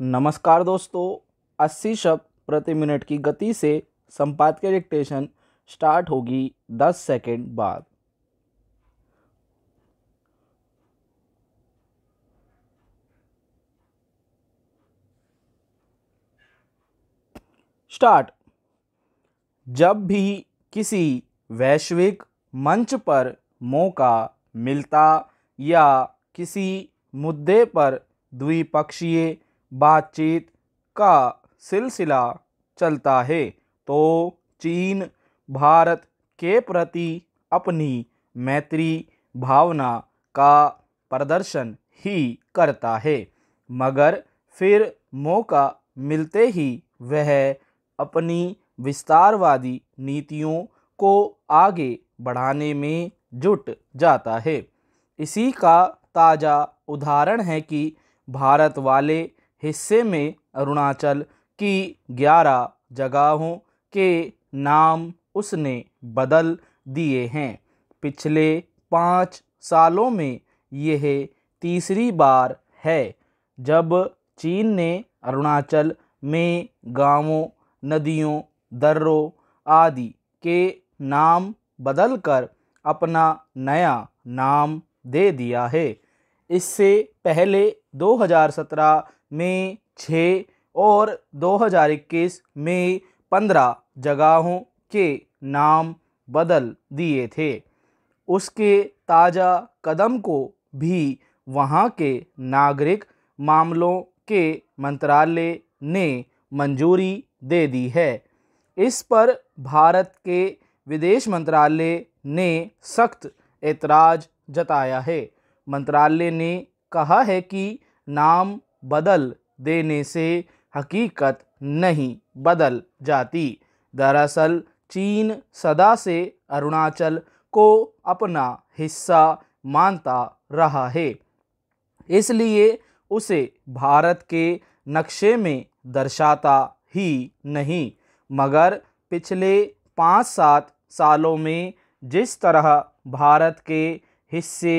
नमस्कार दोस्तों 80 शब्द प्रति मिनट की गति से संपादकीय डिक्टेशन स्टार्ट होगी 10 सेकंड बाद स्टार्ट जब भी किसी वैश्विक मंच पर मौका मिलता या किसी मुद्दे पर द्विपक्षीय बातचीत का सिलसिला चलता है तो चीन भारत के प्रति अपनी मैत्री भावना का प्रदर्शन ही करता है मगर फिर मौका मिलते ही वह अपनी विस्तारवादी नीतियों को आगे बढ़ाने में जुट जाता है इसी का ताज़ा उदाहरण है कि भारत वाले हिस्से में अरुणाचल की ग्यारह जगहों के नाम उसने बदल दिए हैं पिछले पाँच सालों में यह तीसरी बार है जब चीन ने अरुणाचल में गांवों नदियों दर्रों आदि के नाम बदलकर अपना नया नाम दे दिया है इससे पहले 2017 में छः और 2021 में पंद्रह जगहों के नाम बदल दिए थे उसके ताज़ा कदम को भी वहां के नागरिक मामलों के मंत्रालय ने मंजूरी दे दी है इस पर भारत के विदेश मंत्रालय ने सख्त एतराज़ जताया है मंत्रालय ने कहा है कि नाम बदल देने से हकीकत नहीं बदल जाती दरअसल चीन सदा से अरुणाचल को अपना हिस्सा मानता रहा है इसलिए उसे भारत के नक्शे में दर्शाता ही नहीं मगर पिछले पाँच सात सालों में जिस तरह भारत के हिस्से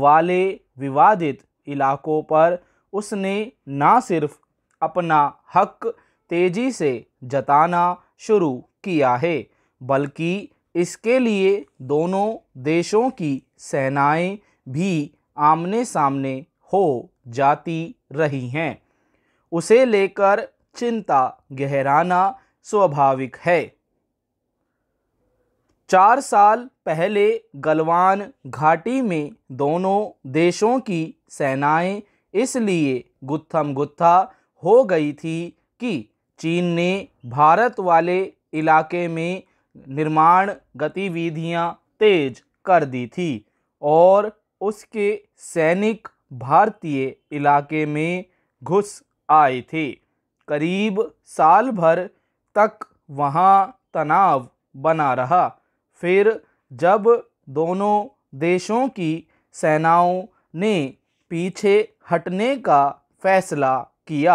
वाले विवादित इलाकों पर उसने ना सिर्फ अपना हक तेजी से जताना शुरू किया है बल्कि इसके लिए दोनों देशों की सेनाएं भी आमने सामने हो जाती रही हैं उसे लेकर चिंता गहराना स्वाभाविक है चार साल पहले गलवान घाटी में दोनों देशों की सेनाएं इसलिए गुत्थम गुत्था हो गई थी कि चीन ने भारत वाले इलाके में निर्माण गतिविधियां तेज कर दी थी और उसके सैनिक भारतीय इलाके में घुस आए थे करीब साल भर तक वहाँ तनाव बना रहा फिर जब दोनों देशों की सेनाओं ने पीछे हटने का फैसला किया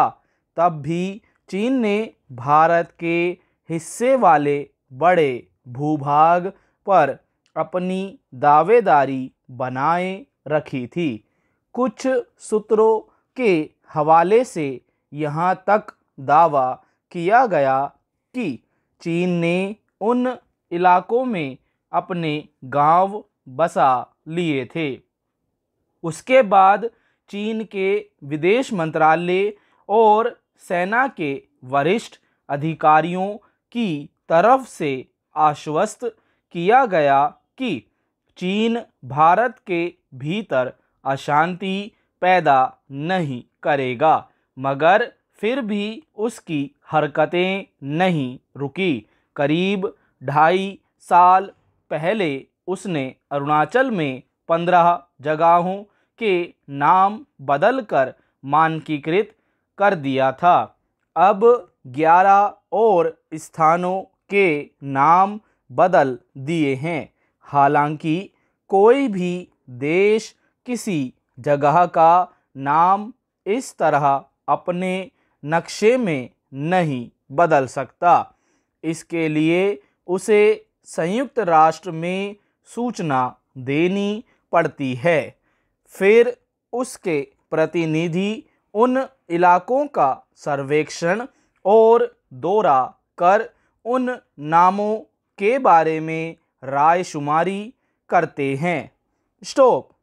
तब भी चीन ने भारत के हिस्से वाले बड़े भूभाग पर अपनी दावेदारी बनाए रखी थी कुछ सूत्रों के हवाले से यहाँ तक दावा किया गया कि चीन ने उन इलाकों में अपने गांव बसा लिए थे उसके बाद चीन के विदेश मंत्रालय और सेना के वरिष्ठ अधिकारियों की तरफ से आश्वस्त किया गया कि चीन भारत के भीतर अशांति पैदा नहीं करेगा मगर फिर भी उसकी हरकतें नहीं रुकी करीब ढाई साल पहले उसने अरुणाचल में पंद्रह जगहों के नाम बदलकर मानकीकृत कर दिया था अब ग्यारह और स्थानों के नाम बदल दिए हैं हालांकि कोई भी देश किसी जगह का नाम इस तरह अपने नक्शे में नहीं बदल सकता इसके लिए उसे संयुक्त राष्ट्र में सूचना देनी पड़ती है फिर उसके प्रतिनिधि उन इलाकों का सर्वेक्षण और दौरा कर उन नामों के बारे में राय शुमारी करते हैं स्टॉप